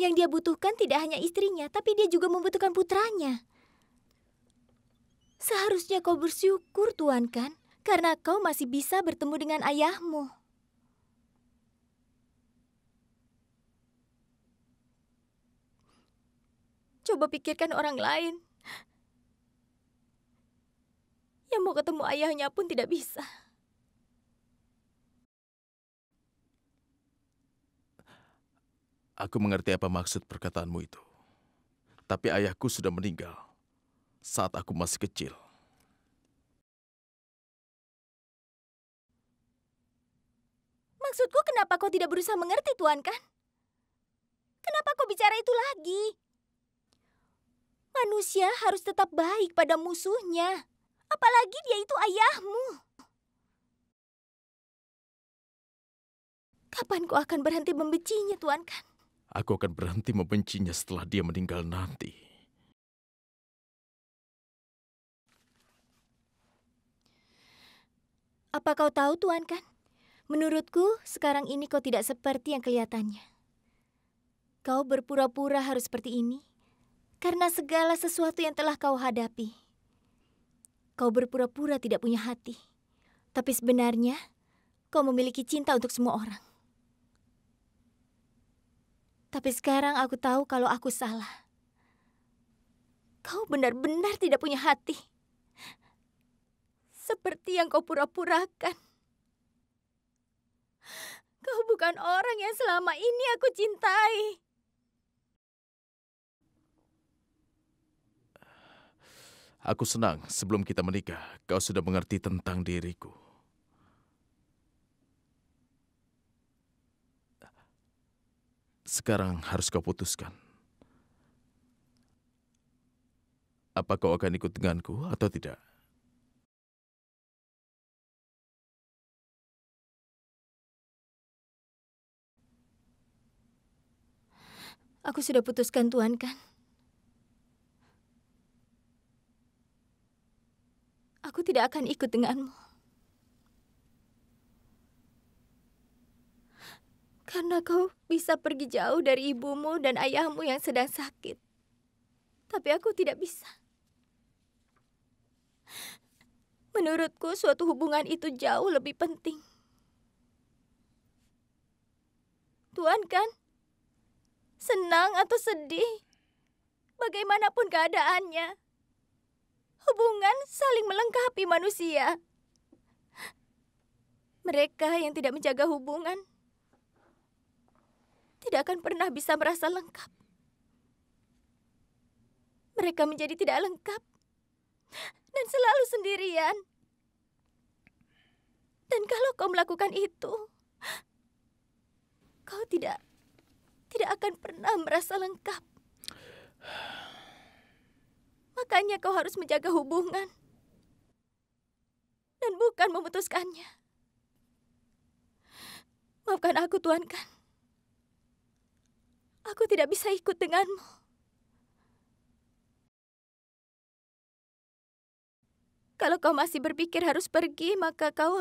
Yang dia butuhkan tidak hanya istrinya, tapi dia juga membutuhkan putranya. Seharusnya kau bersyukur, Tuan kan? Karena kau masih bisa bertemu dengan ayahmu. Coba pikirkan orang lain. Yang mau ketemu ayahnya pun tidak bisa. Aku mengerti apa maksud perkataanmu itu. Tapi ayahku sudah meninggal saat aku masih kecil. Maksudku kenapa kau tidak berusaha mengerti, Tuan kan? Kenapa kau bicara itu lagi? Manusia harus tetap baik pada musuhnya. Apalagi dia itu ayahmu. Kapan kau akan berhenti membencinya, Tuan kan? Aku akan berhenti membencinya setelah dia meninggal nanti. Apa kau tahu, Tuan kan? Menurutku, sekarang ini kau tidak seperti yang kelihatannya. Kau berpura-pura harus seperti ini karena segala sesuatu yang telah kau hadapi. Kau berpura-pura tidak punya hati, tapi sebenarnya kau memiliki cinta untuk semua orang. Tapi sekarang aku tahu kalau aku salah. Kau benar-benar tidak punya hati. Seperti yang kau pura-purakan. Kau bukan orang yang selama ini aku cintai. Aku senang sebelum kita menikah, kau sudah mengerti tentang diriku. Sekarang harus kau putuskan. Apa kau akan ikut denganku atau tidak? Aku sudah putuskan Tuhan kan? Aku tidak akan ikut denganmu. Karena kau bisa pergi jauh dari ibumu dan ayahmu yang sedang sakit. Tapi aku tidak bisa. Menurutku suatu hubungan itu jauh lebih penting. Tuhan kan? Senang atau sedih? Bagaimanapun keadaannya. Hubungan saling melengkapi manusia. Mereka yang tidak menjaga hubungan tidak akan pernah bisa merasa lengkap. Mereka menjadi tidak lengkap dan selalu sendirian. Dan kalau kau melakukan itu, kau tidak tidak akan pernah merasa lengkap. Makanya kau harus menjaga hubungan dan bukan memutuskannya. Maafkan aku, Tuan Kan. Aku tidak bisa ikut denganmu. Kalau kau masih berpikir harus pergi, maka kau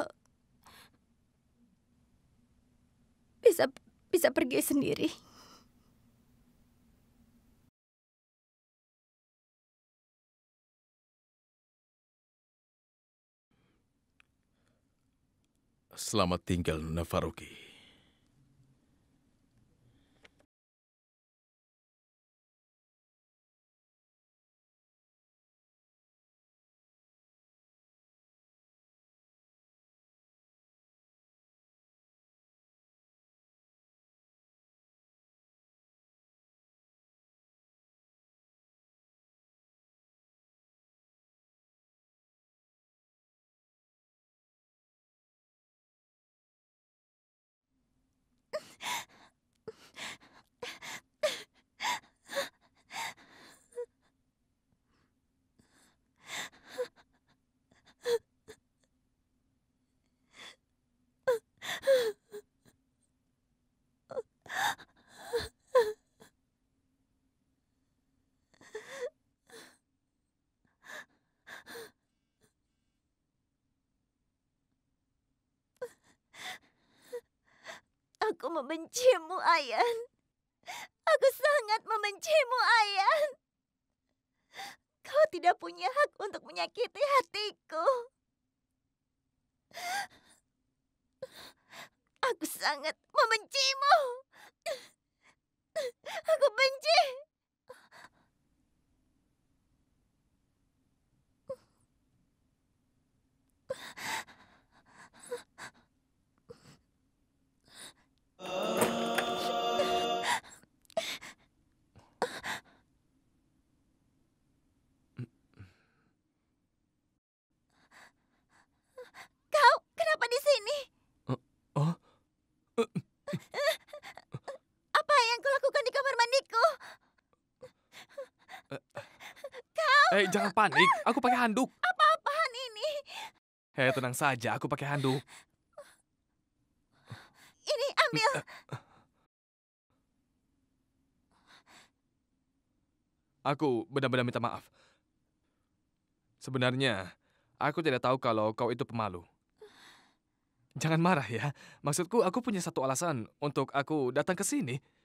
bisa bisa pergi sendiri. Selamat tinggal, Nafaruki. Aku membencimu, Ayan. Aku sangat membencimu, Ayan. Kau tidak punya hak untuk menyakiti hatiku. Aku sangat membencimu. Aku benci. Eh, jangan panik. Aku pakai handuk. Apa-apaan ini? Hei, eh, tenang saja. Aku pakai handuk. Ini, ambil. Aku benar-benar minta maaf. Sebenarnya, aku tidak tahu kalau kau itu pemalu. Jangan marah ya. Maksudku, aku punya satu alasan untuk aku datang ke sini.